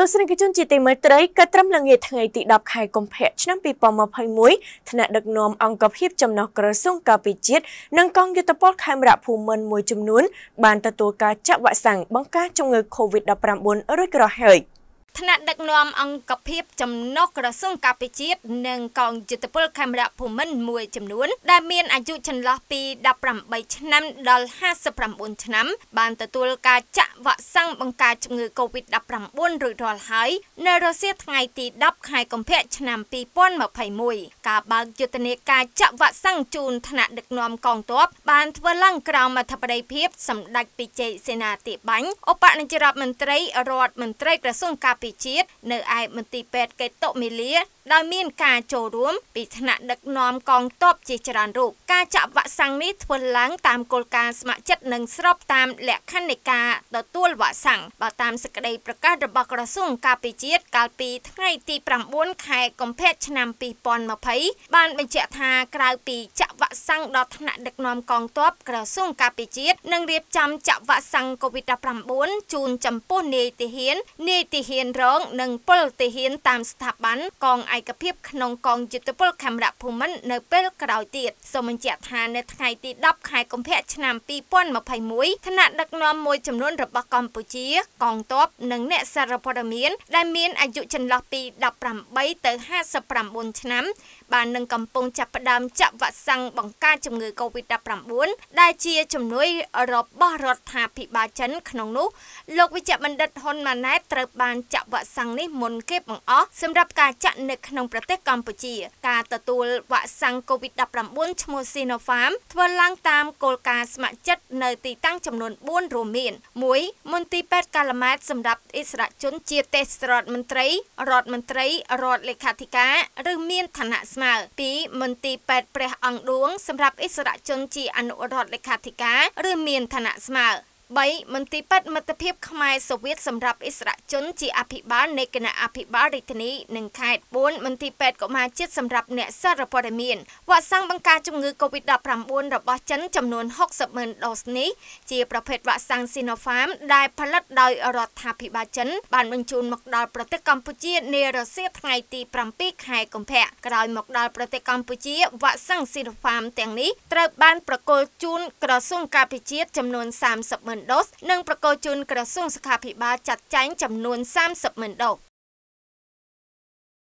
ទស្សនិកជនជាទីមេត្រីកត្រឹមល្ងាចថ្ងៃទី10ខែកុម្ភៈឆ្នាំ2021ថ្នាក់ដឹកនាំអង្គភាពចំណុះក្រសួងការពារជាតិនិងកងយុទ្ធពលខេមរៈភូមិន្ទមួយចំនួនបានទទួលការចាក់វ៉ាក់សាំងបង្ការជំងឺ Covid-19 រួចរាល់ហើយ។ថ្នាក់ដឹកនាំអង្គភាពចំណុះក្រសួងកាពិជាតិនិងកងយុទ្ធពលខេមរៈភូមិន្ទមួយចំនួនដែលមានអាយុចន្លោះពី18ឆ្នាំដល់59ឆ្នាំបានទទួលការចាក់វ៉ាក់សាំងបង្ការជំងឺ Covid-19 រួចរាល់ហើយនៅរសៀលថ្ងៃទី10ខែកុម្ភៈឆ្នាំ2021ការបើកយុទ្ធនាការចាក់វ៉ាក់សាំងជូនថ្នាក់ដឹកនាំកងទ័ពបានធ្វើឡើងក្រោមអធិបតីភាពសម្ដេចពិជ័យសេនាទីបាញ់ឧបនាយករដ្ឋមន្ត្រីរដ្ឋមន្ត្រីក្រសួងកាពិពីជាតិនៅឯមន្ទីរពេទ្យកេតុមាលាដោយមានការចូលរួមពីថ្នាក់ដឹកនាំកងទ័ពជាច្រើនរូបការចាក់វ៉ាក់សាំងនេះធ្វើឡើងតាមគោលការណ៍ស្ម័គ្រចិត្តនិងស្របតាមលក្ខខណ្ឌនៃការទទួលវ៉ាក់សាំងបើតាមសេចក្តីប្រកាសរបស់ក្រសួងការពារជាតិកាលពីថ្ងៃទី9ខែកុម្ភៈឆ្នាំ2020បានបញ្ជាក់ថាក្រៅពីចាក់វ៉ាក់សាំងដល់ថ្នាក់ដឹកនាំកងទ័ពក្រសួងការពារជាតិនឹងរៀបចំចាក់វ៉ាក់សាំង COVID-19 ជូនចំពោះនាយទាហាននាយទាហានរងនិងពលទាហានតាមស្ថាប័នកងឯកភាពក្នុងកងយុទ្ធពលខេមរៈភូមិន្ទនៅពេលក្រោយទៀតសូមបញ្ជាក់ថានៅថ្ងៃទី10ខែកុម្ភៈឆ្នាំ2021ថ្នាក់ដឹកនាំមួយចំនួនរបស់កម្ពុជាកងទ័ពនិងអ្នកសារព័ត៌មានដែលមានអាយុចន្លោះពី18ទៅ59ឆ្នាំបាននឹងកំពុងចាប់ផ្ដើមចាក់វ៉ាក់សាំងបង្ការជំងឺ Covid-19 ដែលជាជំនួយរបស់រដ្ឋាភិបាលចិនក្នុងនោះលោកវិជ្ជបណ្ឌិតហ៊ុនម៉ាណែតត្រូវបានចាក់វ៉ាក់សាំងនេះមុនគេបង្អស់សម្រាប់ការចាក់នៅក្នុងប្រទេសកម្ពុជាការទទួលវ៉ាក់សាំង Covid-19 ឈ្មោះ Sinopharm ធ្វើឡើងតាមគោលការណ៍ស្ម័គ្រចិត្តនៅទីតាំងចំនួន4រួមមាន1មន្ទីរពេទ្យកាឡាម៉ែត សម្រាប់អិសរាជជន ជាទេសរដ្ឋមន្ត្រីរដ្ឋមន្ត្រីរដ្ឋលេខាធិការឬមានឋានៈស្នើពីមន្ទីរពេទ្យព្រះអង្គឌួង សម្រាប់អិសរជនជាអនុរដ្ឋលេខាធិការ ឬមានឋានៈស្មើ3មន្ទីរពេទ្យមិត្តភាពខ្មែរសូវៀតសម្រាប់អិសរាជជនជាអភិបាលនៃគណៈអភិបាលរាជធានីនិងខេត្ត4មន្ទីរពេទ្យកុមារជាតិសម្រាប់អ្នកសារព័ត៌មានវ៉ាក់សាំងបង្ការជំងឺ Covid-19 របស់ចិន ចំនួន60ម៉ឺនដូសនេះជាប្រភេទវ៉ាក់សាំង Sinopharm ដែលផលិតដោយរដ្ឋាភិបាលចិន បានបញ្ជូនមកដល់ប្រទេសកម្ពុជានារសៀលថ្ងៃទី7ខែកុម្ភៈក្រោយមកដល់ប្រទេសកម្ពុជាវ៉ាក់សាំង Sinopharm ទាំងនេះត្រូវបានប្រគល់ជូនក្រសួងការពារជាតិចំនួន30ម៉ឺន400,000ដូសនិងប្រកោជូនក្រសួងសុខាភិបាលចាត់ចែងចំនួន30,000ដូស